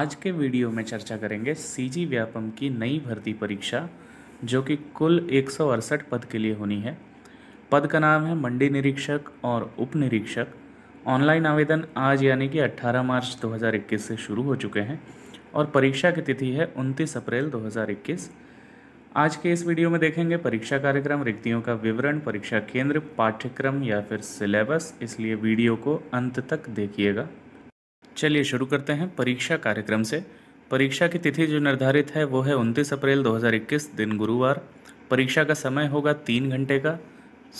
आज के वीडियो में चर्चा करेंगे सीजी व्यापम की नई भर्ती परीक्षा जो कि कुल एक पद के लिए होनी है पद का नाम है मंडी निरीक्षक और उप निरीक्षक ऑनलाइन आवेदन आज यानी कि 18 मार्च 2021 से शुरू हो चुके हैं और परीक्षा की तिथि है 29 अप्रैल 2021 आज के इस वीडियो में देखेंगे परीक्षा कार्यक्रम रिक्तियों का विवरण परीक्षा केंद्र पाठ्यक्रम या फिर सिलेबस इसलिए वीडियो को अंत तक देखिएगा चलिए शुरू करते हैं परीक्षा कार्यक्रम से परीक्षा की तिथि जो निर्धारित है वो है उनतीस अप्रैल 2021 दिन गुरुवार परीक्षा का समय होगा तीन घंटे का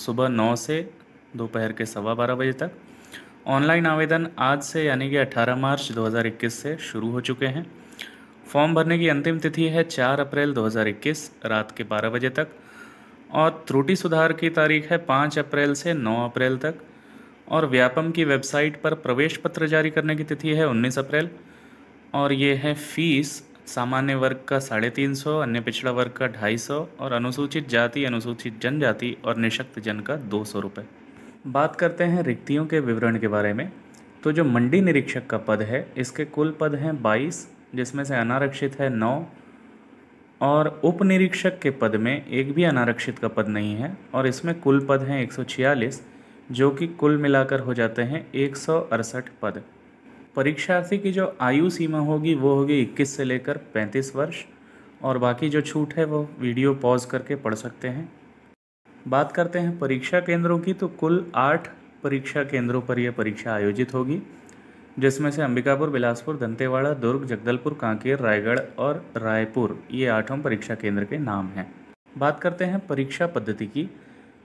सुबह नौ से दोपहर के सवा बारह बजे तक ऑनलाइन आवेदन आज से यानी कि 18 मार्च 2021 से शुरू हो चुके हैं फॉर्म भरने की अंतिम तिथि है 4 अप्रैल 2021 रात के 12 बजे तक और त्रुटि सुधार की तारीख है 5 अप्रैल से 9 अप्रैल तक और व्यापम की वेबसाइट पर प्रवेश पत्र जारी करने की तिथि है उन्नीस अप्रैल और ये है फीस सामान्य वर्ग का साढ़े तीन सौ अन्य पिछड़ा वर्ग का ढाई सौ और अनुसूचित जाति अनुसूचित जनजाति और निशक्त जन का दो सौ रुपये बात करते हैं रिक्तियों के विवरण के बारे में तो जो मंडी निरीक्षक का पद है इसके कुल पद हैं बाईस जिसमें से अनारक्षित है नौ और उप निरीक्षक के पद में एक भी अनारक्षित का पद नहीं है और इसमें कुल पद हैं एक सौ छियालीस जो कि कुल मिलाकर हो जाते हैं एक पद परीक्षार्थी की जो आयु सीमा होगी वो होगी 21 से लेकर 35 वर्ष और बाकी जो छूट है वो वीडियो पॉज करके पढ़ सकते हैं बात करते हैं परीक्षा केंद्रों की तो कुल आठ परीक्षा केंद्रों पर यह परीक्षा आयोजित होगी जिसमें से अंबिकापुर बिलासपुर दंतेवाड़ा दुर्ग जगदलपुर कांकेर रायगढ़ और रायपुर ये आठों परीक्षा केंद्र के नाम हैं बात करते हैं परीक्षा पद्धति की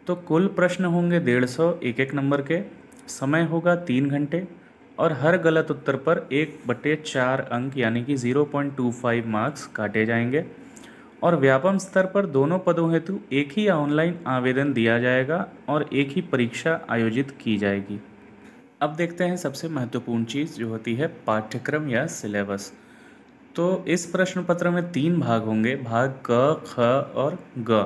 तो कुल प्रश्न होंगे डेढ़ सौ एक एक नंबर के समय होगा तीन घंटे और हर गलत उत्तर पर एक बटे चार अंक यानी कि zero point two five marks काटे जाएंगे और व्यापम स्तर पर दोनों पदों हेतु एक ही ऑनलाइन आवेदन दिया जाएगा और एक ही परीक्षा आयोजित की जाएगी अब देखते हैं सबसे महत्वपूर्ण चीज़ जो होती है पाठ्यक्रम या सिलेबस तो इस प्रश्न पत्र में तीन भाग होंगे भाग क ख और ग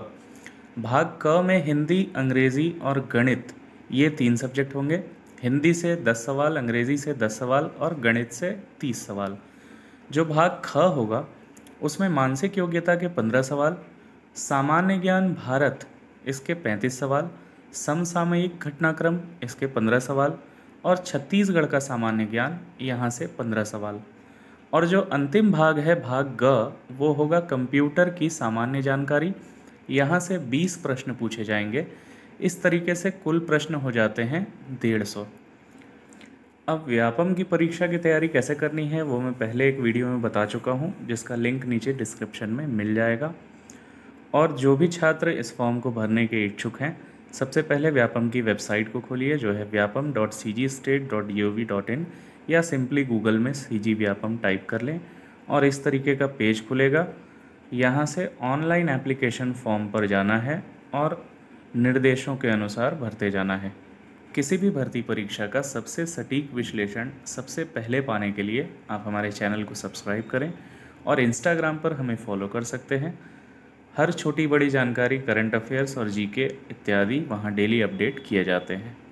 भाग क में हिंदी अंग्रेज़ी और गणित ये तीन सब्जेक्ट होंगे हिंदी से दस सवाल अंग्रेज़ी से दस सवाल और गणित से तीस सवाल जो भाग ख होगा उसमें मानसिक योग्यता के पंद्रह सवाल सामान्य ज्ञान भारत इसके पैंतीस सवाल समसामयिक घटनाक्रम इसके पंद्रह सवाल और छत्तीसगढ़ का सामान्य ज्ञान यहाँ से पंद्रह सवाल और जो अंतिम भाग है भाग ग वो होगा कंप्यूटर की सामान्य जानकारी यहाँ से बीस प्रश्न पूछे जाएंगे इस तरीके से कुल प्रश्न हो जाते हैं डेढ़ सौ अब व्यापम की परीक्षा की तैयारी कैसे करनी है वो मैं पहले एक वीडियो में बता चुका हूँ जिसका लिंक नीचे डिस्क्रिप्शन में मिल जाएगा और जो भी छात्र इस फॉर्म को भरने के इच्छुक हैं सबसे पहले व्यापम की वेबसाइट को खोलिए जो है Vyapam dot C G state dot G O V dot in या सिंपली गूगल में सी जी व्यापम टाइप कर लें और इस तरीके का पेज खुलेगा यहाँ से ऑनलाइन एप्लीकेशन फॉर्म पर जाना है और निर्देशों के अनुसार भरते जाना है किसी भी भर्ती परीक्षा का सबसे सटीक विश्लेषण सबसे पहले पाने के लिए आप हमारे चैनल को सब्सक्राइब करें और इंस्टाग्राम पर हमें फॉलो कर सकते हैं हर छोटी बड़ी जानकारी करंट अफेयर्स और जीके इत्यादि वहाँ डेली अपडेट किए जाते हैं